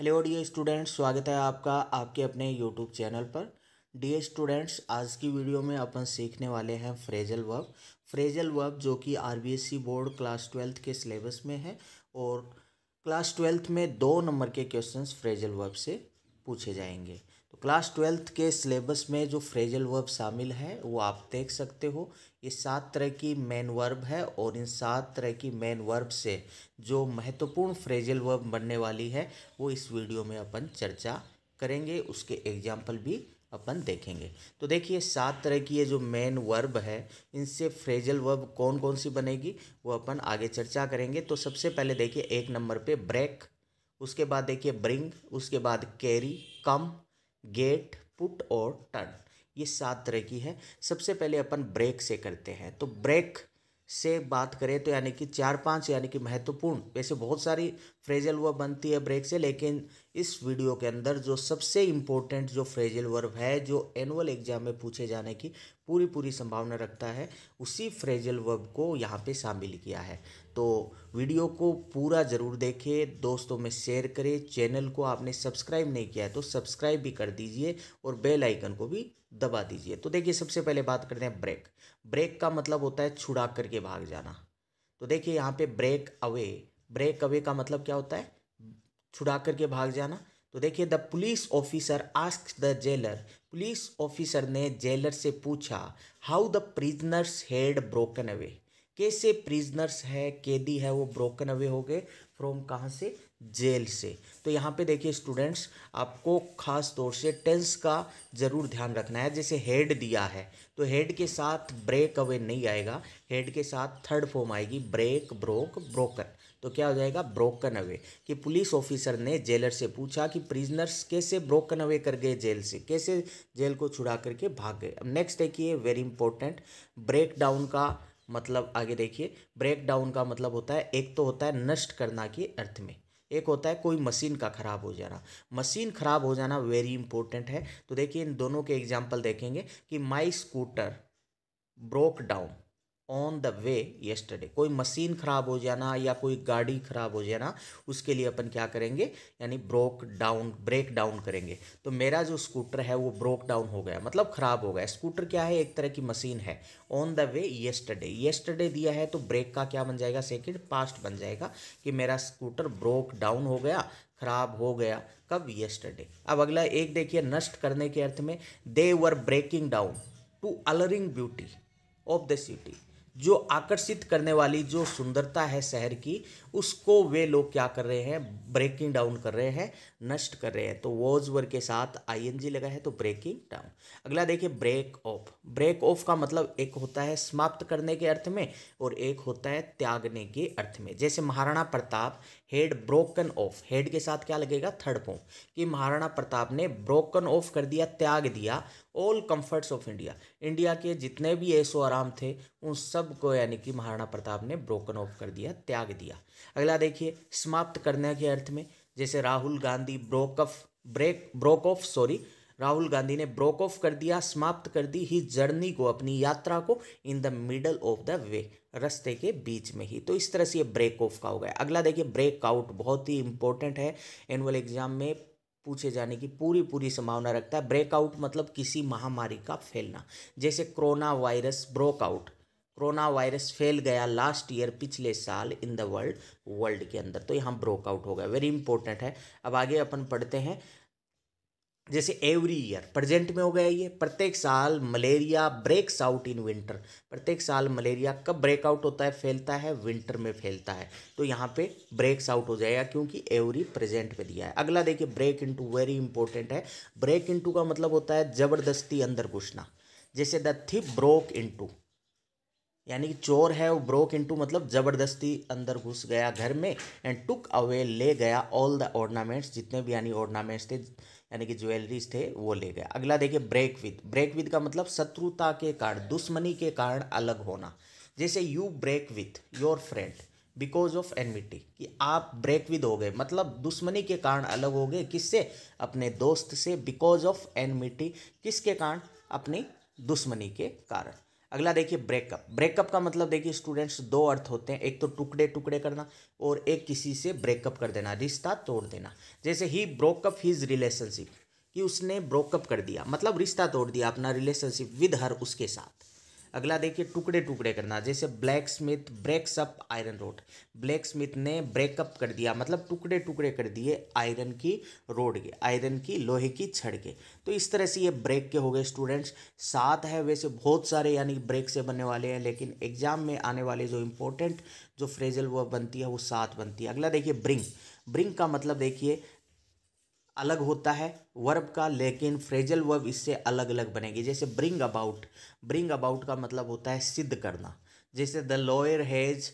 hello D students स्वागत है आपका आपके अपने यूट्यूब चैनल पर डी स्टूडेंट्स आज की वीडियो में अपन सीखने वाले हैं फ्रेजल वर्ब फ्रेजल वर्ब जो कि RBSC e board class twelfth के सिलेबस में है और क्लास ट्वेल्थ में दो नंबर के क्वेश्चंस फ्रेजल वर्ब से पूछे जाएंगे क्लास ट्वेल्थ के सिलेबस में जो फ्रेजल वर्ब शामिल है वो आप देख सकते हो ये सात तरह की मेन वर्ब है और इन सात तरह की मेन वर्ब से जो महत्वपूर्ण फ्रेजल वर्ब बनने वाली है वो इस वीडियो में अपन चर्चा करेंगे उसके एग्जाम्पल भी अपन देखेंगे तो देखिए सात तरह की ये जो मेन वर्ब है इनसे फ्रेजल वर्ब कौन कौन सी बनेगी वो अपन आगे चर्चा करेंगे तो सबसे पहले देखिए एक नंबर पे ब्रेक उसके बाद देखिए ब्रिंग उसके बाद कैरी कम गेट पुट और टर्न ये सात तरह की है सबसे पहले अपन ब्रेक से करते हैं तो ब्रेक से बात करें तो यानी कि चार पांच यानी कि महत्वपूर्ण वैसे बहुत सारी फ्रेजल वर्ब बनती है ब्रेक से लेकिन इस वीडियो के अंदर जो सबसे इम्पोर्टेंट जो फ्रेजल वर्ब है जो एनुअल एग्जाम में पूछे जाने की पूरी पूरी संभावना रखता है उसी फ्रेजल वर्ब को यहाँ पे शामिल किया है तो वीडियो को पूरा ज़रूर देखें दोस्तों में शेयर करें चैनल को आपने सब्सक्राइब नहीं किया है तो सब्सक्राइब भी कर दीजिए और बेलाइकन को भी दबा दीजिए तो देखिए सबसे पहले बात करते हैं ब्रेक ब्रेक का मतलब होता है छुड़ा करके भाग जाना तो देखिए यहाँ पे ब्रेक अवे ब्रेक अवे का मतलब क्या होता है छुड़ा करके भाग जाना तो देखिए the police officer ask the jailer police officer ने जेलर से पूछा how the prisoners had broken away कैसे प्रिजनर्स है कैदी है वो ब्रोकन अवे हो गए फ्रॉम कहाँ से जेल से तो यहाँ पे देखिए स्टूडेंट्स आपको खास तौर से टेंस का ज़रूर ध्यान रखना है जैसे हेड दिया है तो हेड के साथ ब्रेक अवे नहीं आएगा हेड के साथ थर्ड फॉर्म आएगी ब्रेक ब्रोक ब्रोकन तो क्या हो जाएगा ब्रोकन अवे कि पुलिस ऑफिसर ने जेलर से पूछा कि प्रिजनर्स कैसे ब्रोकन अवे कर गए जेल से कैसे जेल को छुड़ा करके भाग गए अब नेक्स्ट देखिए वेरी इंपॉर्टेंट ब्रेक डाउन का मतलब आगे देखिए ब्रेक डाउन का मतलब होता है एक तो होता है नष्ट करना के अर्थ में एक होता है कोई मशीन का ख़राब हो जाना मशीन ख़राब हो जाना वेरी इंपॉर्टेंट है तो देखिए इन दोनों के एग्जाम्पल देखेंगे कि my scooter broke down on the way yesterday कोई मशीन खराब हो जाना या कोई गाड़ी खराब हो जाना उसके लिए अपन क्या करेंगे यानी ब्रोक डाउन ब्रेक डाउन करेंगे तो मेरा जो स्कूटर है वो ब्रोक डाउन हो गया मतलब खराब हो गया स्कूटर क्या है एक तरह की मशीन है on the way yesterday yesterday दिया है तो ब्रेक का क्या बन जाएगा सेकेंड पास्ट बन जाएगा कि मेरा स्कूटर ब्रोक डाउन हो गया खराब हो गया कब येस्टरडे अब अगला एक देखिए नष्ट करने के अर्थ में they were breaking down to alluring beauty of the city जो आकर्षित करने वाली जो सुंदरता है शहर की उसको वे लोग क्या कर रहे हैं ब्रेकिंग डाउन कर रहे हैं नष्ट कर रहे हैं तो वॉज वर्ग के साथ आई एन जी लगा है तो ब्रेकिंग डाउन अगला देखिए ब्रेक ऑफ ब्रेक ऑफ का मतलब एक होता है समाप्त करने के अर्थ में और एक होता है त्यागने के अर्थ में जैसे Maharana Pratap had broken off had के साथ क्या लगेगा थर्ड फॉर्म कि महाराणा प्रताप ने ब्रोकन ऑफ कर दिया त्याग दिया all comforts of India India के जितने भी ऐसो आराम थे उन सब को यानी कि महाराणा प्रताप ने ब्रोकन ऑफ कर दिया त्याग दिया अगला देखिए समाप्त करने के अर्थ में जैसे Rahul Gandhi broke off break broke off sorry Rahul Gandhi ने ब्रोक ऑफ कर दिया समाप्त कर दी ही जर्नी को अपनी यात्रा को in the middle of the way रस्ते के बीच में ही तो इस तरह से ये ब्रेक ऑफ का हो गया अगला देखिए ब्रेकआउट बहुत ही इंपॉर्टेंट है एनुअल एग्जाम में पूछे जाने की पूरी पूरी संभावना रखता है ब्रेकआउट मतलब किसी महामारी का फैलना जैसे corona virus breakout corona virus फैल गया लास्ट ईयर पिछले साल इन द वर्ल्ड वर्ल्ड के अंदर तो यहाँ ब्रोकआउट हो गया वेरी इंपॉर्टेंट है अब आगे अपन पढ़ते हैं जैसे एवरी ईयर प्रेजेंट में हो गया ये प्रत्येक साल malaria breaks out in winter प्रत्येक साल मलेरिया कब ब्रेकआउट होता है फैलता है विंटर में फैलता है तो यहाँ पे ब्रेक्स आउट हो जाएगा क्योंकि एवरी प्रेजेंट में दिया है अगला देखिए ब्रेक इनटू वेरी इंपॉर्टेंट है ब्रेक इनटू का मतलब होता है ज़बरदस्ती अंदर घुसना जैसे द थी ब्रोक इंटू यानी कि चोर है वो ब्रोक इनटू मतलब ज़बरदस्ती अंदर घुस गया घर में एंड टुक अवे ले गया ऑल द ऑर्नामेंट्स जितने भी यानी ऑर्नामेंट्स थे यानी कि ज्वेलरीज थे वो ले गया अगला देखिए ब्रेक विद ब्रेक विद का मतलब शत्रुता के कारण दुश्मनी के कारण अलग होना जैसे you break with your friend because of enmity कि आप ब्रेक विद हो गए मतलब दुश्मनी के कारण अलग हो गए किससे अपने दोस्त से बिकॉज ऑफ एनमिटी किसके कारण अपनी दुश्मनी के कारण अगला देखिए ब्रेकअप ब्रेकअप का मतलब देखिए स्टूडेंट्स दो अर्थ होते हैं एक तो टुकड़े टुकड़े करना और एक किसी से ब्रेकअप कर देना रिश्ता तोड़ देना जैसे ही ब्रोकअप हिज रिलेशनशिप कि उसने ब्रोकअप कर दिया मतलब रिश्ता तोड़ दिया अपना रिलेशनशिप विद हर उसके साथ अगला देखिए टुकड़े टुकड़े करना जैसे blacksmith breaks up iron rod blacksmith ने ब्रेकअप कर दिया मतलब टुकड़े टुकड़े कर दिए आयरन की रोड के आयरन की लोहे की छड़ के तो इस तरह से ये ब्रेक के हो गए स्टूडेंट्स सात है वैसे बहुत सारे यानी ब्रेक से बनने वाले हैं लेकिन एग्जाम में आने वाले जो इंपॉर्टेंट जो फ्रेजल वह बनती है वो सात बनती है अगला देखिए ब्रिंग ब्रिंग का मतलब देखिए अलग होता है वर्ब का लेकिन फ्रेजल वर्ब इससे अलग अलग बनेगी जैसे ब्रिंग अबाउट ब्रिंग अबाउट का मतलब होता है सिद्ध करना जैसे the lawyer has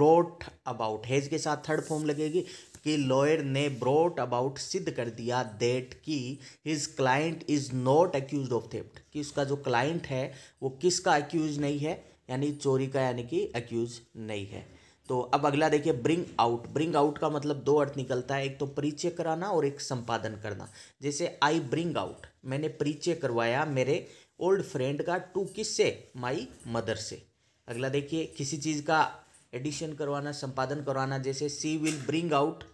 brought about has के साथ थर्ड फॉर्म लगेगी कि लॉयर ने ब्रोट अबाउट सिद्ध कर दिया देट कि his client is not accuse of theft कि उसका जो क्लाइंट है वो किसका एक्यूज नहीं है यानी चोरी का यानी कि एक्यूज नहीं है तो अब अगला देखिए ब्रिंग आउट ब्रिंग आउट का मतलब दो अर्थ निकलता है एक तो परिचय कराना और एक संपादन करना जैसे आई ब्रिंग आउट मैंने परिचय करवाया मेरे ओल्ड फ्रेंड का टू किस से माई मदर से अगला देखिए किसी चीज़ का एडिशन करवाना संपादन करवाना जैसे she will bring out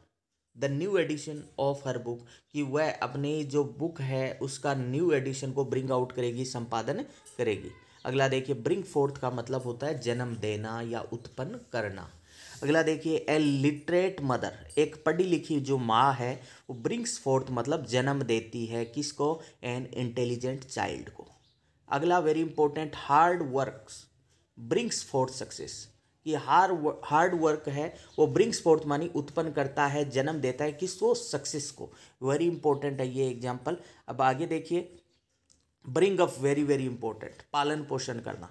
the new edition of her book कि वह अपनी जो बुक है उसका न्यू एडिशन को ब्रिंग आउट करेगी संपादन करेगी अगला देखिए ब्रिंग फोर्थ का मतलब होता है जन्म देना या उत्पन्न करना अगला देखिए ए लिटरेट मदर एक पढ़ी लिखी जो माँ है वो ब्रिंग्स फोर्थ मतलब जन्म देती है किसको एन इंटेलिजेंट चाइल्ड को अगला very important hard work brings forth success कि हार्ड हार्ड वर्क है वो ब्रिंग्स फोर्थ मानी उत्पन्न करता है जन्म देता है किसको सक्सेस को वेरी इंपॉर्टेंट है ये एग्जाम्पल अब आगे देखिए bring up very very important पालन पोषण करना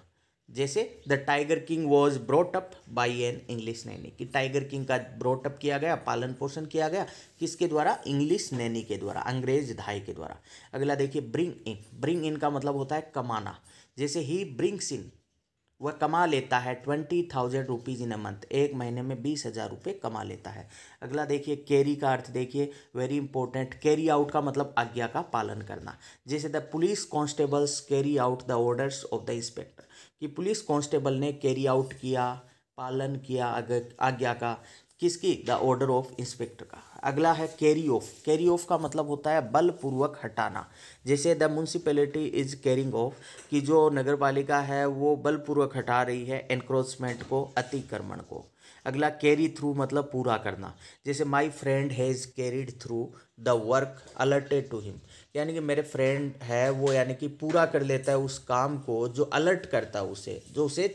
जैसे the tiger king was brought up by an English nanny कि टाइगर किंग का ब्रोटअप किया गया पालन पोषण किया गया किसके द्वारा इंग्लिश नैनी के द्वारा अंग्रेज धाई के द्वारा अगला देखिए ब्रिंग इन ब्रिंग इन का मतलब होता है कमाना जैसे ही ब्रिंग्स इन वह कमा लेता है twenty thousand rupees in a month एक महीने में बीस हज़ार रुपये कमा लेता है अगला देखिए कैरी का अर्थ देखिए वेरी इंपॉर्टेंट कैरी आउट का मतलब आज्ञा का पालन करना जैसे the police constables carry out the orders of the inspector कि पुलिस कांस्टेबल ने कैरी आउट किया पालन किया आज्ञा का किसकी द ऑर्डर ऑफ इंस्पेक्टर का अगला है कैरी ऑफ कैरी ऑफ का मतलब होता है बलपूर्वक हटाना जैसे the municipality is carrying off कि जो नगर पालिका है वो बलपूर्वक हटा रही है एनक्रोचमेंट को अतिक्रमण को अगला कैरी थ्रू मतलब पूरा करना जैसे my friend has carried through the work allotted to him यानी कि मेरे फ्रेंड है वो यानी कि पूरा कर लेता है उस काम को जो अलर्ट करता है उसे जो उसे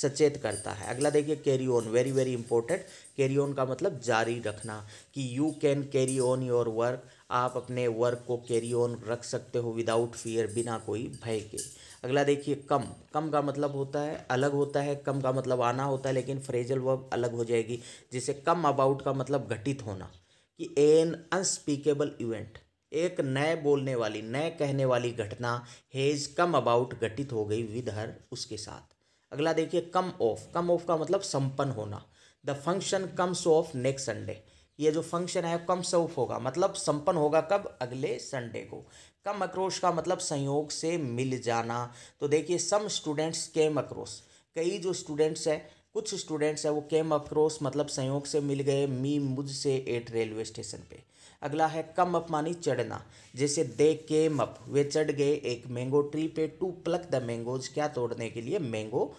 सचेत करता है अगला देखिए carry on very very important carry on का मतलब जारी रखना कि you can carry on your work आप अपने वर्क को कैरी ऑन रख सकते हो विदाउट फियर बिना कोई भय के अगला देखिए कम कम का मतलब होता है अलग होता है कम का मतलब आना होता है लेकिन फ्रेजल वर्ब अलग हो जाएगी जिसे कम अबाउट का मतलब घटित होना कि एन अनस्पीकेबल इवेंट एक नए बोलने वाली नए कहने वाली घटना हेज कम अबाउट घटित हो गई विद हर उसके साथ अगला देखिए कम ऑफ कम ऑफ का मतलब संपन्न होना the function comes off next Sunday ये जो फंक्शन है कम से ऑफ होगा मतलब संपन्न होगा कब अगले संडे को कम अक्रोश का मतलब संयोग से मिल जाना तो देखिए सम स्टूडेंट्स केम अक्रोश कई जो स्टूडेंट्स हैं कुछ स्टूडेंट्स हैं वो केम अक्रोस मतलब संयोग से मिल गए मी मुझ से एट रेलवे स्टेशन पे अगला है कम अप मानी चढ़ना जैसे दे केम अप वे चढ़ गए एक मैंगो ट्री पे टू प्लक द मैंगोज क्या तोड़ने के लिए मैंगो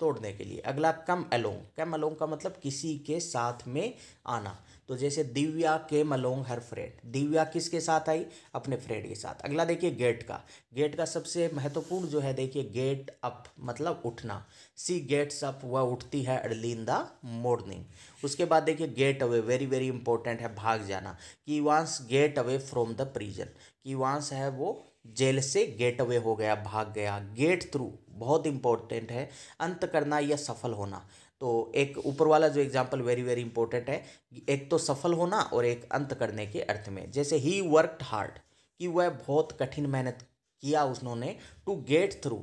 तोड़ने के लिए अगला कम अलोंग कम अलोंग का मतलब किसी के साथ में आना तो जैसे दिव्या के मलोंग हर फ्रेड दिव्या किसके साथ आई अपने फ्रेड के साथ अगला देखिए गेट का गेट का सबसे महत्वपूर्ण जो है देखिए गेट अप मतलब उठना सी गेट्स अप वह उठती है अर्ली इन द मॉर्निंग उसके बाद देखिए get away very very important है भाग जाना कि once get away from the prison कि वांस है वो जेल से गेट अवे हो गया भाग गया गेट थ्रू बहुत इंपॉर्टेंट है अंत करना या सफल होना तो एक ऊपर वाला जो एग्जाम्पल वेरी वेरी इंपॉर्टेंट है एक तो सफल होना और एक अंत करने के अर्थ में जैसे ही वर्कड हार्ड कि वह बहुत कठिन मेहनत किया उसने to get through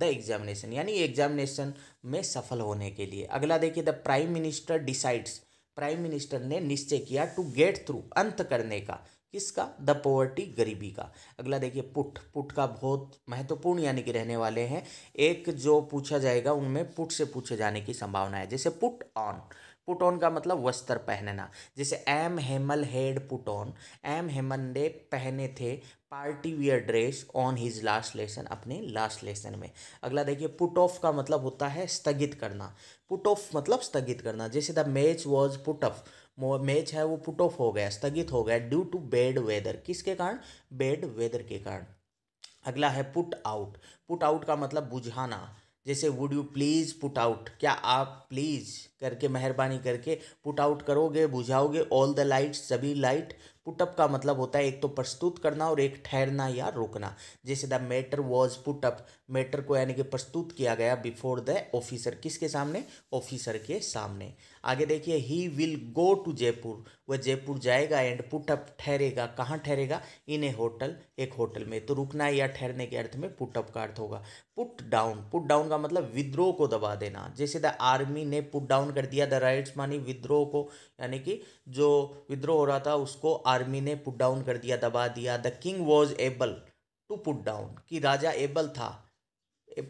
the examination यानी एग्जामिनेशन में सफल होने के लिए अगला देखिए the prime minister decides prime minister ने निश्चय किया टू गेट थ्रू अंत करने का किसका द पोवर्टी गरीबी का अगला देखिए पुट पुट का बहुत महत्वपूर्ण यानी कि रहने वाले हैं एक जो पूछा जाएगा उनमें पुट से पूछे जाने की संभावना है जैसे पुट ऑन पुट ऑन का मतलब वस्त्र पहनना जैसे M Hemal had put on M Hemal ने पहने थे party wear dress on his last lesson अपने लास्ट लेसन में अगला देखिए पुट ऑफ का मतलब होता है स्थगित करना पुट ऑफ मतलब स्थगित करना जैसे the match was put off match है वो पुट ऑफ हो गया स्थगित हो गया ड्यू टू बेड वेदर किसके कारण बेड वेदर के कारण अगला है पुट आउट पुट आउट का मतलब बुझाना जैसे would you please put out क्या आप प्लीज़ करके मेहरबानी करके पुट आउट करोगे बुझाओगे ऑल द लाइट सभी लाइट पुटअप का मतलब होता है एक तो प्रस्तुत करना और एक ठहरना या रोकना जैसे the matter was put up matter को यानी कि प्रस्तुत किया गया बिफोर द ऑफिसर किसके सामने ऑफिसर के सामने आगे देखिए he will go to Jaipur वह जयपुर जाएगा एंड पुटअप ठहरेगा कहाँ ठहरेगा इन ए होटल एक होटल में तो रुकना या ठहरने के अर्थ में पुटअप का अर्थ होगा पुट डाउन पुट डाउन का मतलब विद्रोह को दबा देना जैसे द आर्मी ने पुट डाउन कर दिया द राइट्स मानी विद्रोह को यानी कि जो विद्रोह हो रहा था उसको आर्मी ने पुट डाउन कर दिया दबा दिया the king was able to put down कि राजा एबल था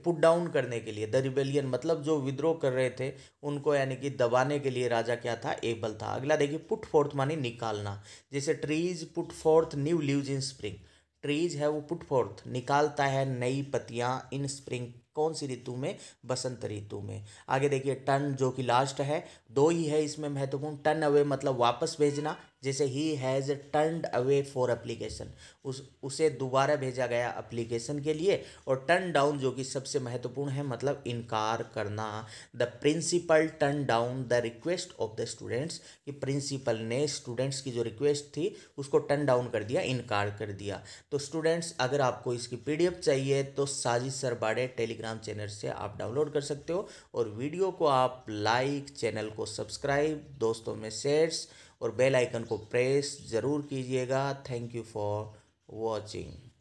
पुट डाउन करने के लिए द रिबेलियन मतलब जो विद्रोह कर रहे थे उनको यानी कि दबाने के लिए राजा क्या था एबल था अगला देखिए पुट फोर्थ माने निकालना जैसे trees put forth new leaves in spring trees है वो पुट फोर्थ निकालता है नई पत्तियाँ इन स्प्रिंग कौन सी ऋतु में बसंत ऋतु में आगे देखिए टर्न जो कि लास्ट है दो ही है इसमें महत्वपूर्ण टर्न अवे मतलब वापस भेजना जैसे he has turned away for application उस उसे दोबारा भेजा गया एप्लीकेशन के लिए और टर्न डाउन जो कि सबसे महत्वपूर्ण है मतलब इनकार करना the principal turn down the request of the students कि प्रिंसिपल ने स्टूडेंट्स की जो रिक्वेस्ट थी उसको टर्न डाउन कर दिया इनकार कर दिया तो स्टूडेंट्स अगर आपको इसकी पी चाहिए तो साजिद सरबाड़े टेलीग्राम चैनल से आप डाउनलोड कर सकते हो और वीडियो को आप लाइक चैनल को सब्सक्राइब दोस्तों में शेयर्स और बेल आइकन को प्रेस ज़रूर कीजिएगा थैंक यू फॉर वॉचिंग